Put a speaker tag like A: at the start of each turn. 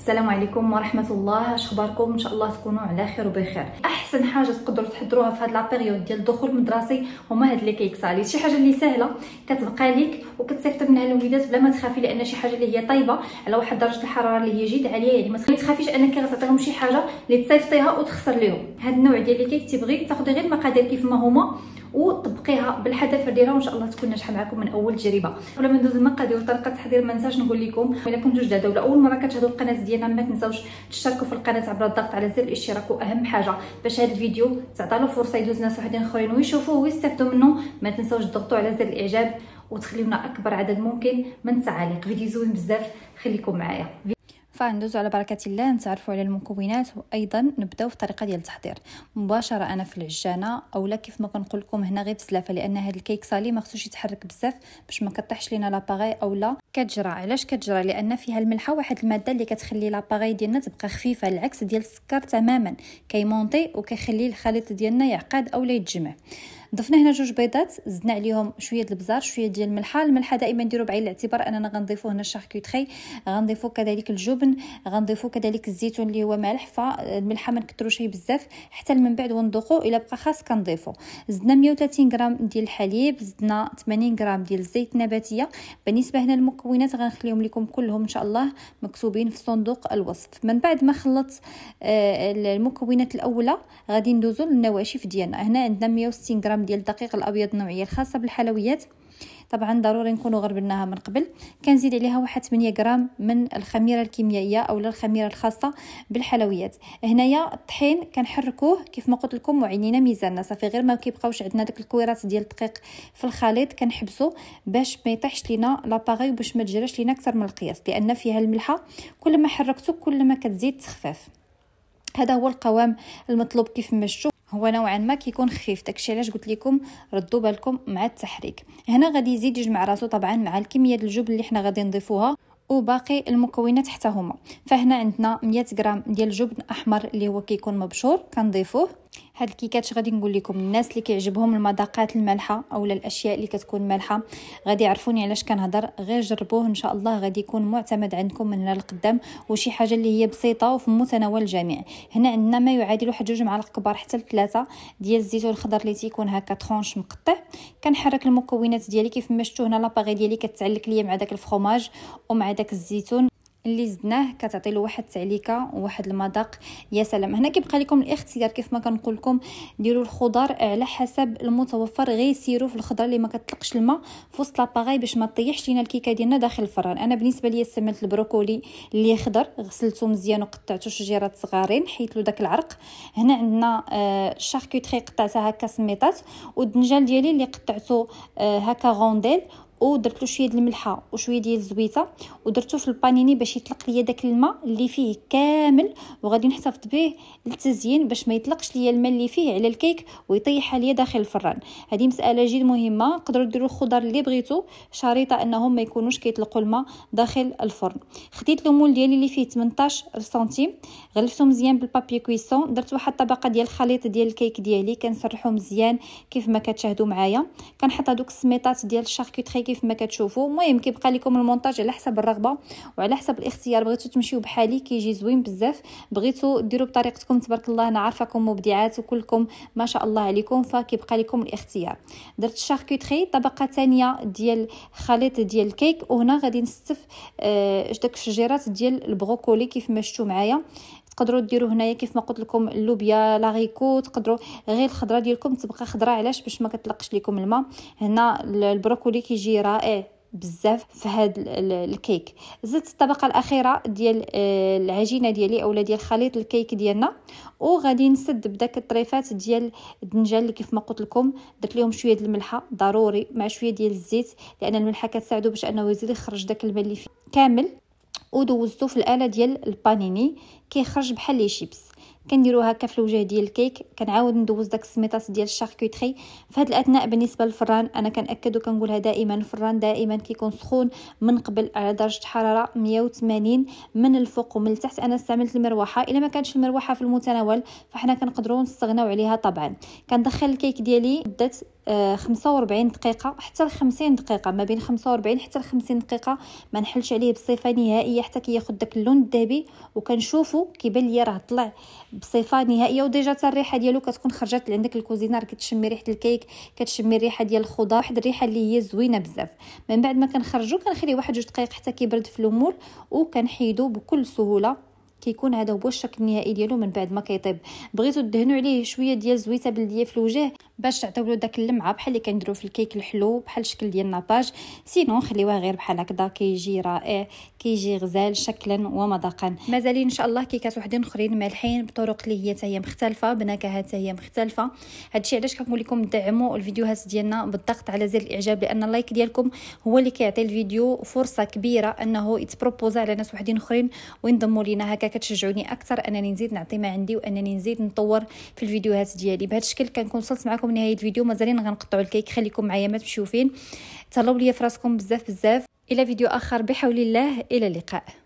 A: السلام عليكم ورحمه الله اخباركم ان شاء الله تكونوا على خير وبخير احسن حاجه تقدروا تحضروها في هاد لابيريود ديال الدخول المدرسي هما هاد لي كيك علي شي حاجه اللي سهله كتبقى ليك وكتصيفط منها للوليدات بلا ما تخافي لان شي حاجه اللي هي طيبة على واحد درجه الحراره اللي هي جد عاليه يعني ما تخافيش انك غتعطيهم شي حاجه اللي تصيفطيها وتخسر ليهم هاد النوع ديال لي كيك تبغي تاخدي غير المقادير كيف ما هما وطبقيها بالحذافه ديالها وان شاء الله تكون ناجحه معكم من اول تجربه قبل ما ندوز المقادير وطريقه التحضير ما ننساش نقول لكم الا كنتو جداد ولا اول مره كتشاهدوا القناه ديالنا ما تنساوش تشتركوا في القناه عبر الضغط على زر الاشتراك واهم حاجه باش هذا الفيديو تعطى له فرصه يدوز ناس وحدين اخرين ويشوفوه ويستافدوا منه ما تنساوش تضغطوا على زر الاعجاب وتخليونا اكبر عدد ممكن من التعاليق فيديو زوين بزاف خليكم معايا فندوزو على بركه الله نتعرفوا على المكونات وايضا نبداو في الطريقه ديال التحضير مباشره انا في العجانه اولا كيف ما كنقول لكم هنا غير بزلافه لان هذا الكيك صالي ما خصوش يتحرك بزاف باش ما كطيحش لينا لاباغي اولا كتجرى علاش كتجرى لان فيها الملحه واحد الماده اللي كتخلي لاباغي ديالنا تبقى خفيفه العكس ديال السكر تماما كيمونطي وكيخلي الخليط ديالنا يعقد اولا يتجمع ضفنا هنا جوج بيضات زدنا عليهم شويه البزار شويه ديال الملحه الملحه دائما ديروا بعين الاعتبار اننا غنضيفو هنا الشاركوتري غنضيفو كذلك الجبن غنضيفو كذلك الزيتون اللي هو مالح فالملحه ما نكثروش بزاف حتى من بعد وندوقو الا بقى خاص كنضيفو زدنا 130 غرام ديال الحليب زدنا 80 غرام ديال الزيت النباتيه بالنسبه هنا المكونات غنخليهم لكم كلهم ان شاء الله مكتوبين في صندوق الوصف من بعد ما خلطت آه، المكونات الاولى غادي ندوزو للنواشف ديالنا هنا عندنا 160 غرام غرام ديال الدقيق الابيض النوعيه الخاصه بالحلويات طبعا ضروري نكونوا غربناها من قبل كنزيد عليها واحد 8 غرام من الخميره الكيميائيه اولا الخميره الخاصه بالحلويات هنايا الطحين كنحركوه كيف ما قلت لكم وعينينا ميزاننا صافي غير ما كيبقاوش عندنا داك الكويرات ديال الدقيق في الخليط كنحبسو باش ما يطيحش لينا لاباري وباش ما تجراش لينا اكثر من القياس لان فيها الملحه كل ما حركتو كل ما كتزيد تخفاف هذا هو القوام المطلوب كيف ما شفتوا هو نوعا ما كيكون خفيف داكشي علاش قلت لكم ردوا بالكم مع التحريك هنا غادي يزيد يجمع راسو طبعا مع الكميه ديال الجبن اللي حنا غادي نضيفوها وباقي المكونات حتى هما فهنا عندنا 100 غرام ديال الجبن احمر اللي هو كيكون مبشور كنضيفوه هاد الكيكات غادي نقول لكم الناس اللي كيعجبهم المذاقات المالحه اولا الاشياء اللي كتكون مالحه غادي يعرفوني علاش كنهضر غير جربوه ان شاء الله غادي يكون معتمد عندكم من هنا لقدام وشي حاجه اللي هي بسيطه وفي متناول الجميع هنا عندنا ما يعادل واحد جوج معالق كبار حتى لثلاثه ديال الزيتون الخضر اللي تيكون هكا ترونش مقطع كنحرك المكونات ديالي كيف ما شفتوا هنا لاباغي ديالي كتعلق ليا مع داك الفرماج ومع داك الزيتون اللي زدناه كتعطي له واحد التعليكه وواحد المذاق يا سلام هنا كيبقى لكم الاختيار كيف ما كنقول لكم ديروا الخضر على حسب المتوفر غير سيروا في الخضره اللي ما كتطلقش الماء في وسط لاباغاي باش ما طيحش لينا الكيكه ديالنا داخل الفران انا بالنسبه لي استعملت البروكولي اللي خضر غسلته مزيان وقطعته شجيرات صغارين حيت له داك العرق هنا عندنا الشاركوتري آه، قطعتها هكا سميطات والدنجال ديالي اللي قطعته آه، هكا غونديل ودرت له شويه د الملحه وشويه ديال الزويته ودرته في البانيني باش يطلق ليا داك الماء اللي فيه كامل وغادي نحتفظ به للتزيين باش ما يطلقش ليا الماء اللي فيه على الكيك ويطيح ليا داخل الفران هذه مساله جد مهمه تقدروا ديروا الخضر اللي بغيتو شريطه انهم ما يكونوش كيطلقوا الماء داخل الفرن خديت لومول ديالي اللي فيه 18 سنتيم غلفتو مزيان بالبابي كويسون درت واحد الطبقه ديال الخليط ديال الكيك ديالي كنسرحو مزيان كيف ما كتشاهدوا معايا كنحط هذوك السميطات ديال الشاركوتري كيف ما كتشوفوا المهم كيبقى لكم المونتاج على حسب الرغبه وعلى حسب الاختيار بغيتو تمشيو بحالي كيجي زوين بزاف بغيتو ديروا بطريقتكم تبارك الله انا عارفاكم مبدعات وكلكم ما شاء الله عليكم فكيبقى لكم الاختيار درت الشاركوتري طبقه ثانيه ديال خليط ديال الكيك وهنا غادي نستف آه داك الشجيرات ديال البروكولي كيف ما شفتوا معايا تقدروا ديروا هنايا كيف ما قلت لكم اللوبيا لاغيكو تقدروا غير الخضره ديالكم تبقى خضره علاش باش ما كتلقش لكم الماء هنا البروكولي كيجي رائع بزاف في هذا الكيك زدت الطبقه الاخيره ديال آه، العجينه ديالي اولا ديال خليط الكيك ديالنا وغادي نسد بداك الطريفات ديال الدنجال اللي كيف ما قلت لكم درت لهم شويه ديال الملحه ضروري مع شويه ديال الزيت لان الملحه كتساعدو باش انه يزيد يخرج داك الماء اللي فيه كامل ودوزتو في الاله ديال البانيني كيخرج بحال لي شيبس كنديرو هكا في الوجه ديال الكيك كنعاود ندوز داك السميطات ديال الشاركوتري في هاد الاثناء بالنسبه للفران انا كنأكد وكنقولها دائما الفران دائما كيكون سخون من قبل على درجه حراره 180 من الفوق ومن التحت انا استعملت المروحه الا ما كانتش المروحه في المتناول فحنا كنقدروا نستغناو عليها طبعا كندخل الكيك ديالي مده آه، خمسة وربعين دقيقة حتى لخمسين دقيقة ما بين خمسة وربعين حتى لخمسين دقيقة ما نحلش عليه بصفة نهائية حتى كياخد داك اللون الذهبي وكنشوفو كيبان ليا راه طلع بصفة نهائية وديجا حتى الريحة ديالو كتكون خرجت لعندك الكوزينة راه كتشمي ريحة الكيك كتشمي الريحة ديال الخضار واحد الريحة اللي هي زوينة بزاف من بعد ما كنخرجو كنخليه واحد جوج دقايق حتى كيبرد في الأمور وكنحيدو بكل سهولة كيكون هذا هو الشكل النهائي ديالو من بعد ما كيطيب بغيتو تدهنوا عليه شويه ديال زويته بلديه في الوجه باش تعطيو داك اللمعه بحال اللي كنديرو في الكيك الحلو بحال الشكل ديال الناباج سينو خليوها غير بحال هكذا كيجي رائع كيجي غزال شكلا ومذاقا مازالين ان شاء الله كيكات وحدين اخرين مالحين بطرق اللي هي هي مختلفه بنكهات هي مختلفه هادشي علاش كنقول لكم دعموا الفيديوهات ديالنا بالضغط على زر الاعجاب لان اللايك ديالكم هو اللي كيعطي الفيديو فرصه كبيره انه يتبروبوزا على ناس وحدين اخرين وينضموا لينا هكا كتشجعوني اكثر انني نزيد نعطي ما عندي وانني نزيد نطور في الفيديوهات ديالي بهذا الشكل كنكون وصلت معكم نهايه الفيديو مازالين غنقطعوا الكيك خليكم معايا ما تمشيو فين تهلاو ليا فراسكم بزاف بزاف الى فيديو اخر بحول الله الى اللقاء